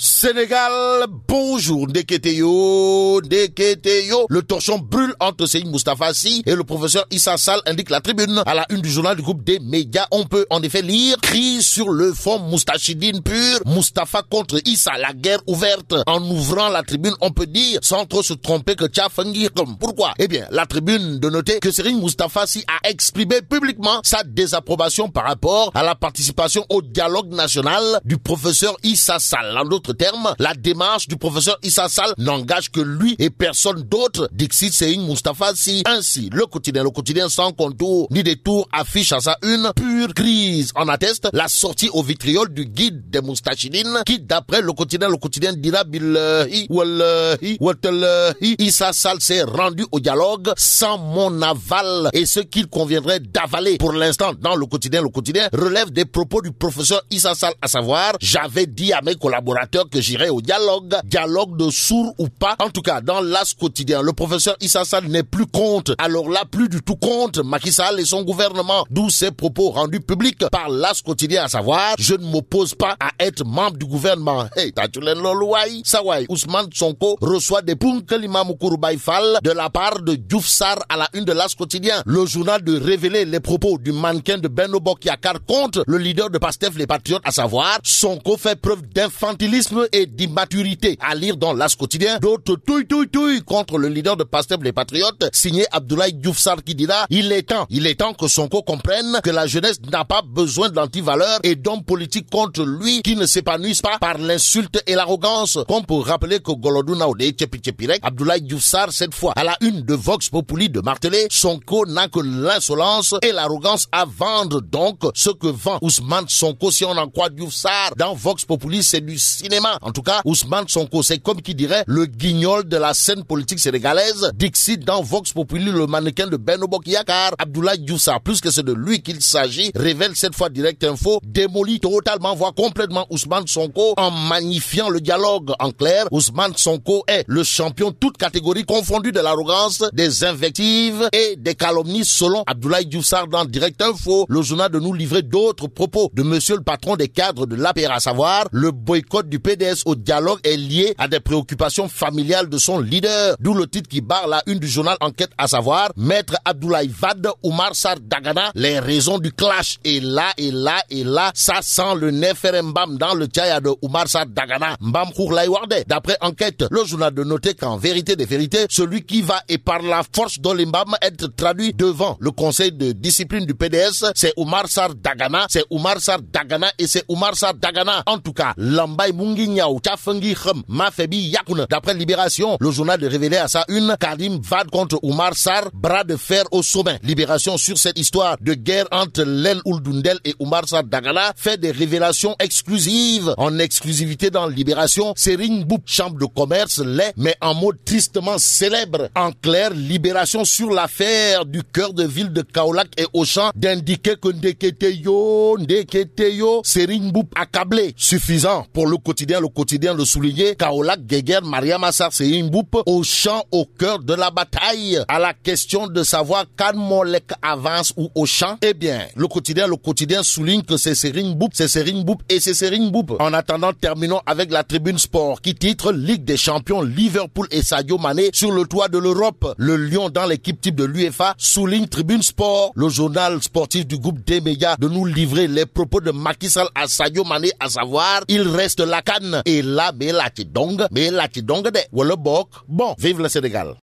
Sénégal, bonjour Ndeketeyo, Ndeketeyo. Le torchon brûle entre Sérine Mustafa et le professeur Issa Sall indique la tribune à la une du journal du groupe des médias. On peut en effet lire crise sur le fond Moustachidine pur, Mustafa contre Issa, la guerre ouverte. En ouvrant la tribune, on peut dire sans trop se tromper que Tchafengi comme. Pourquoi Eh bien, la tribune de noter que Sérine Mustafa a exprimé publiquement sa désapprobation par rapport à la participation au dialogue national du professeur Issa Sall terme, la démarche du professeur Issa Sal n'engage que lui et personne d'autre, Dixit une Mustafa Si. Ainsi, le quotidien, le quotidien sans contour ni détour affiche à sa une pure crise. En atteste la sortie au vitriol du guide des moustachidines qui, d'après le quotidien, le quotidien dira Billahi, Wallahi, Issa Sal s'est rendu au dialogue sans mon aval et ce qu'il conviendrait d'avaler. Pour l'instant, dans le quotidien, le quotidien relève des propos du professeur Issa Sal, à savoir, j'avais dit à mes collaborateurs que j'irai au dialogue. Dialogue de sourd ou pas. En tout cas, dans l'As quotidien, le professeur Issa n'est plus contre. Alors là, plus du tout contre Macky Sall et son gouvernement. D'où ses propos rendus publics par l'As quotidien, à savoir, je ne m'oppose pas à être membre du gouvernement. Hey, Tatulen Lolouaï, Sawai, Ousmane Sonko reçoit des Punkalima de la part de Diouf Sar à la une de l'As quotidien. Le journal de révéler les propos du mannequin de Benobo Yakar contre le leader de Pastef les Patriotes, à savoir, Sonko fait preuve d'infantilisme et d'immaturité à lire dans l'As quotidien. D'autres touille touille touille contre le leader de Pasteur les Patriotes, signé Abdoulaye Diouf qui dira « il est temps, il est temps que Sonko comprenne que la jeunesse n'a pas besoin d'antivaleurs et d'hommes politiques contre lui qui ne s'épanouissent pas par l'insulte et l'arrogance. Comme pour rappeler que Golodou Naoudé Tchepirek, Abdoulaye Diouf cette fois à la une de Vox Populi de marteler, Sonko n'a que l'insolence et l'arrogance à vendre. Donc, ce que vend Ousmane Sonko, si on en croit Diouf dans Vox Populi, c'est du en tout cas, Ousmane Sonko, c'est comme qui dirait le guignol de la scène politique sénégalaise, Dixit dans Vox Populi, le mannequin de Ben Yakar, Abdoulaye Youssa, plus que c'est de lui qu'il s'agit, révèle cette fois direct info, démolit totalement, voire complètement Ousmane Sonko en magnifiant le dialogue. En clair, Ousmane Sonko est le champion toute catégorie confondue de l'arrogance, des invectives et des calomnies selon Abdoulaye Youssar dans Direct Info, le journal de nous livrer d'autres propos de monsieur le patron des cadres de l'APR, à savoir le boycott du PDS au dialogue est lié à des préoccupations familiales de son leader. D'où le titre qui barre la une du journal Enquête, à savoir Maître Abdoulaye Vad Oumar Dagana, les raisons du clash. Et là, et là, et là, ça sent le nez Mbam dans le Tchaya de Oumar Dagana Mbam Khourlaïwarde. D'après Enquête, le journal de noter qu'en vérité des vérités, celui qui va et par la force d'Olimbam être traduit devant le conseil de discipline du PDS, c'est Oumar Dagana, c'est Oumar Dagana et c'est Oumar Dagana. En tout cas, Lambay d'après Libération le journal de révélé à sa une Karim Vad contre Oumar Sarr bras de fer au sommet Libération sur cette histoire de guerre entre Lel Ouldundel et Oumar Sarr Dagala fait des révélations exclusives en exclusivité dans Libération Serigne Boub chambre de commerce l'est mais en mot tristement célèbre en clair Libération sur l'affaire du cœur de ville de Kaolack et Auchan d'indiquer que Ndeketeyo Ndeketeyo Serigne Boub accablé suffisant pour le côté le quotidien le soulignait, Kaola Geger, Maria Massar, c'est au champ, au cœur de la bataille. À la question de savoir quand Molek avance ou au champ, eh bien, le quotidien, le quotidien souligne que c'est ring c'est ring et c'est ring En attendant, terminons avec la tribune sport qui titre Ligue des champions Liverpool et Sadio Mané sur le toit de l'Europe. Le lion dans l'équipe type de l'UEFA souligne tribune sport, le journal sportif du groupe des de nous livrer les propos de Macky Sall à Sadio Mané, à savoir, il reste la CAN et là Bella dong Bella dong de Wolobok, bon vive le Sénégal